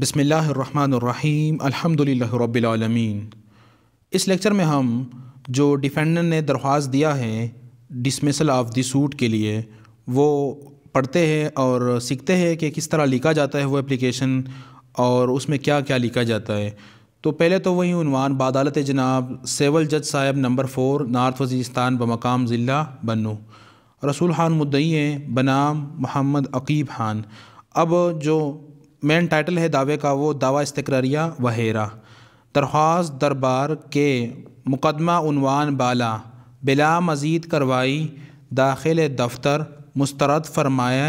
बसमीम् अल्हम्दुलिल्लाह रब्बिल आलमीन इस लेक्चर में हम जो डिफेंडेंट ने दरख्वास्त दिया है डिसमिसल ऑफ़ दी सूट के लिए वो पढ़ते हैं और सीखते हैं कि किस तरह लिखा जाता है वो एप्लीकेशन और उसमें क्या क्या लिखा जाता है तो पहले तो वही उनवान बादालत जनाब सेवल जज साहब नंबर फ़ोर नार्थ वजीस्तान बमकाम ज़िला बनो रसूल खान मुद्दई हैं बनाम मोहम्मद अकीब खान अब जो मेन टाइटल है दावे का वो दावा इस्तकरारिया वहेरा दरख्वास दरबार के मुकदमा उनवान बाला बिला मज़ीद कार्रवाई दाखिल दफ्तर मुस्तरद फरमाए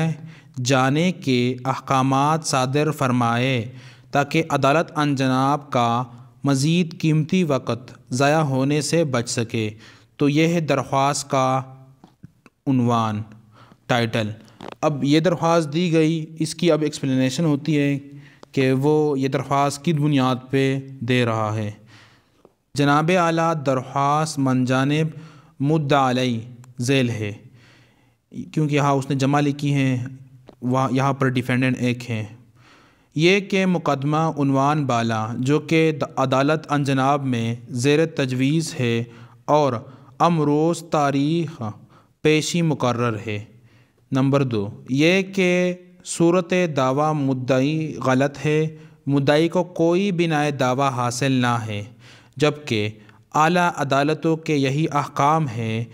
जाने के अहकाम सादर फरमाए ताकि अदालत अनजनाब का मज़ीद कीमती वक़्त ज़ाया होने से बच सके तो यह दरख्वास का उनवान टाइटल अब ये दरख्वास्त दी गई इसकी अब एक्सप्लेनेशन होती है कि वो ये दरख्वास्त की बुनियाद पे दे रहा है जनाब आला दरख्वास मनजानब मुद्दालई जेल है क्योंकि यहाँ उसने जमा लिखी हैं वहाँ यहाँ पर डिफेंडेंट एक हैं ये कि मुकदमा उनवान बाला जो कि अदालत अनजनाब में जेर तजवीज़ है और अमरोज़ तारीख़ पेशी मुकर है नंबर दो ये कि सूरत दावा मुद्दई गलत है मुद्दई को कोई बिनाए दावा हासिल ना है जबकि आला अदालतों के यही अहकाम हैं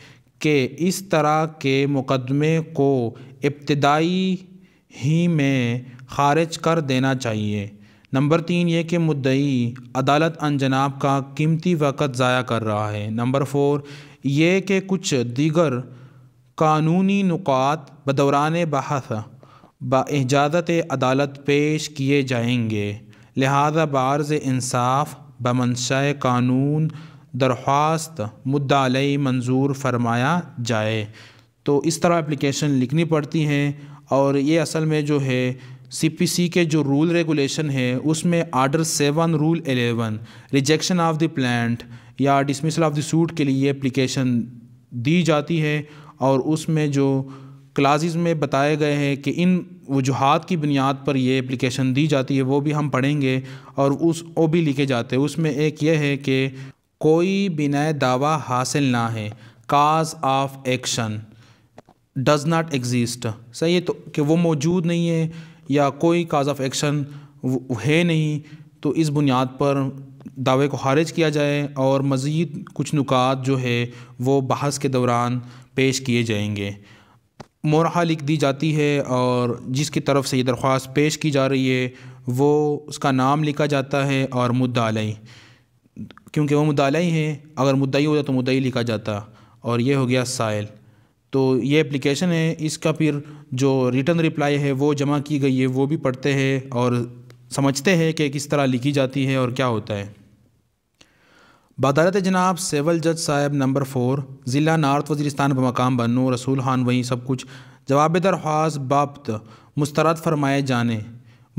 कि इस तरह के मुकदमे को इब्तदाई ही में खारिज कर देना चाहिए नंबर तीन ये कि मुद्दई अदालत अनजनाब का कीमती वक़्त ज़ाया कर रहा है नंबर फोर ये कि कुछ दीगर कानूनी नुकात बदौरान बहस बाजाज़त अदालत पेश किए जाएंगे लिहाजा बार्ज इंसाफ बमनशा कानून दरख्वास्त मुद्दाई मंजूर फरमाया जाए तो इस तरह एप्लीकेशन लिखनी पड़ती हैं और ये असल में जो है सीपीसी के जो रूल रेगुलेशन है उसमें order seven rule eleven rejection of the plaint या डिसमिसल ऑफ द सूट के लिए एप्लीकेशन दी जाती है और उसमें जो क्लासेस में बताए गए हैं कि इन वजूहत की बुनियाद पर ये एप्लीकेशन दी जाती है वो भी हम पढ़ेंगे और उस वो भी लिखे जाते हैं उसमें एक यह है कि कोई बिना दावा हासिल ना है cause of action does not exist सही है तो कि वो मौजूद नहीं है या कोई काज ऑफ एक्शन है नहीं तो इस बुनियाद पर दावे को खारिज किया जाए और मज़ीद कुछ नुकात जो है वो बहस के दौरान पेश किए जाएंगे मोरहा लिख दी जाती है और जिसकी तरफ से ये दरख्वास पेश की जा रही है वो उसका नाम लिखा जाता है और मुद्दा क्योंकि वो मुद्दा अलई है अगर मुद्दई होता तो मुद्दई लिखा जाता और ये हो गया साइल तो ये एप्लीकेशन है इसका फिर जो रिटर्न रिप्लाई है वो जमा की गई है वो भी पढ़ते हैं और समझते हैं कि किस तरह लिखी जाती है और क्या होता है बदारत जनाब सिविल जज साहब नंबर फ़ोर ज़िला नार्थ वजीरस्तान मकाम बनो रसूल खान वहीं सब कुछ जवाब दरख्वास बापत मुस्तरद फरमाए जाने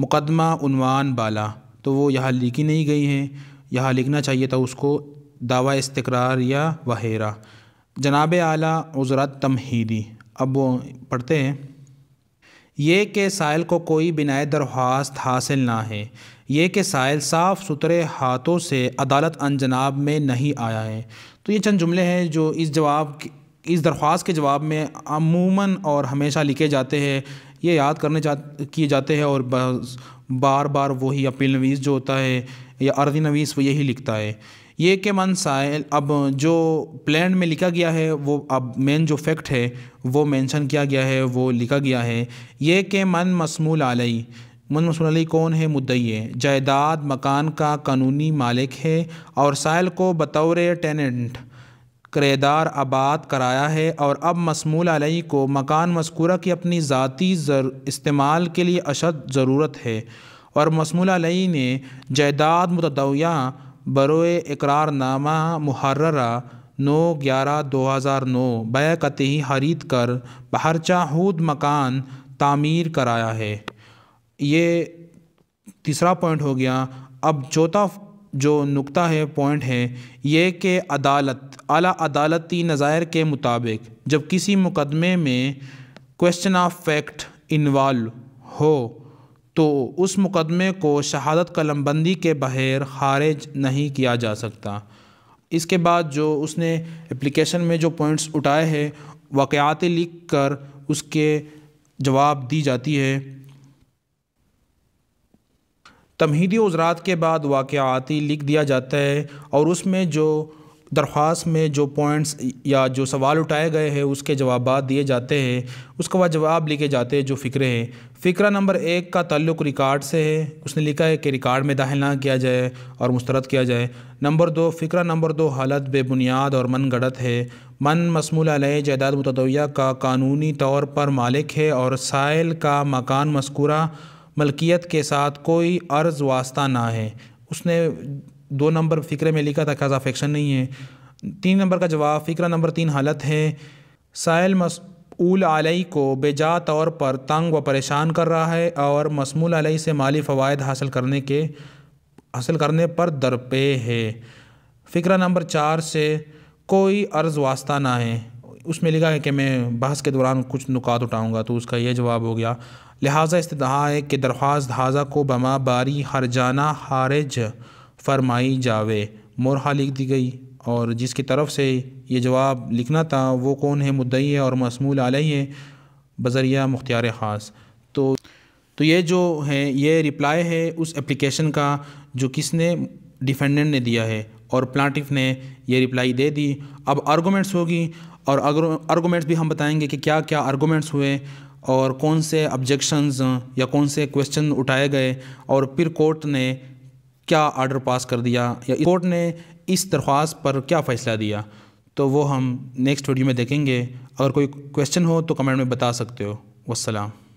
मुकदमा उनवान बाला तो वो यहाँ लिखी नहीं गई हैं यहाँ लिखना चाहिए था उसको दावा इस्तकरार या वहेरा जनाब आला उजरत तमहीदी अब वो पढ़ते हैं ये के साइल को कोई बिनाए दरख्वास्त हासिल ना है ये के साइल साफ़ सुथरे हाथों से अदालत अनजनाब में नहीं आया है तो ये चंद जुमले हैं जो इस जवाब इस दरख्वास्त के जवाब में अमूमन और हमेशा लिखे जाते हैं ये याद करने जा किए जाते हैं और बार बार वही अपील नवीस जो होता है या अर्दी नवीस वो यही लिखता है ये के साइल अब जो प्लान में लिखा गया है वो अब मेन जो फैक्ट है वो मेंशन किया गया है वो लिखा गया है ये के मन मसमूल आलई मन आलई कौन है मुद्दई जायदाद मकान का कानूनी मालिक है और साइल को बतौर टेनेंट करेदार आबाद कराया है और अब मसमूल अलई को मकान मस्कूरा की अपनी ज़ाती इस्तेमाल के लिए अशद ज़रूरत है और मसमूल अलई ने जायदाद मुतदया बरोए नामा मुहर्रा नौ ग्यारह दो हज़ार नौ बकतही ख़रीद कर बहरचा हूद मकान तामीर कराया है ये तीसरा पॉइंट हो गया अब चौथा जो नुक्ता है पॉइंट है ये कि अदालत अला अदालती नज़ायर के मुताबिक जब किसी मुकदमे में क्वेश्चन ऑफ फैक्ट इन्वाल्व हो तो उस मुकदमे को शहादत कलमबंदी के बहर खारिज नहीं किया जा सकता इसके बाद जो उसने एप्लीकेशन में जो पॉइंट्स उठाए हैं वाक़ात लिख कर उसके जवाब दी जाती है तमहीदी उजरात के बाद वाक़ाती लिख दिया जाता है और उसमें जो दरख्वास में जो पॉइंट्स या जो सवाल उठाए गए हैं उसके जवाब दिए जाते हैं उसके बाद जवाब लिखे जाते हैं जो फ़िक्रे हैं फ़िक्रा नंबर एक का तल्लुक रिकार्ड से है उसने लिखा है कि रिकार्ड में दाखिल ना किया जाए और मुस्तरद किया जाए नंबर दो फ़िक्रा नंबर दो हालत बेबुनियाद और मन गढ़त है मन मसमूल अलह जायदाद का कानूनी तौर पर मालिक है और साइल का मकान मस्कूरा मलकियत के साथ कोई अर्ज़ वास्ता ना है उसने दो नंबर फिक्रे में लिखा था काज अफेक्शन नहीं है तीन नंबर का जवाब फिक्रा नंबर तीन हालत है साइल मसूल आलई को बेजा तौर पर तंग व परेशान कर रहा है और मसमूल आलई से माली फ़वाद हासिल करने के हासिल करने पर दरपे है फ़िक्र नंबर चार से कोई अर्ज़ वास्ता ना है उसमें लिखा है कि मैं बहस के दौरान कुछ नुकात उठाऊँगा तो उसका यह जवाब हो गया लिहाजा इस्तः है कि दरख्वास्त हाजा को बमा बारी हर जाना हारज फरमाई जावे मोरहा लिख दी गई और जिसकी तरफ से ये जवाब लिखना था वो कौन है मुद्दई है और मसमूल आलही है बजरिया मुख्तियार ख़ास तो तो ये जो है ये रिप्लाई है उस एप्लीकेशन का जो किसने डिफेंडेंट ने दिया है और प्लांटिफ ने ये रिप्लाई दे दी अब आर्गूमेंट्स होगी और आर्गूमेंट्स भी हम बताएंगे कि क्या क्या आर्गूमेंट्स हुए और कौन से ऑब्जेक्शंस या कौन से क्वेश्चन उठाए गए और फिर कोर्ट ने क्या आर्डर पास कर दिया या कोर्ट ने इस दरख्वास्त पर क्या फ़ैसला दिया तो वो हम नेक्स्ट वीडियो में देखेंगे अगर कोई क्वेश्चन हो तो कमेंट में बता सकते हो वसलाम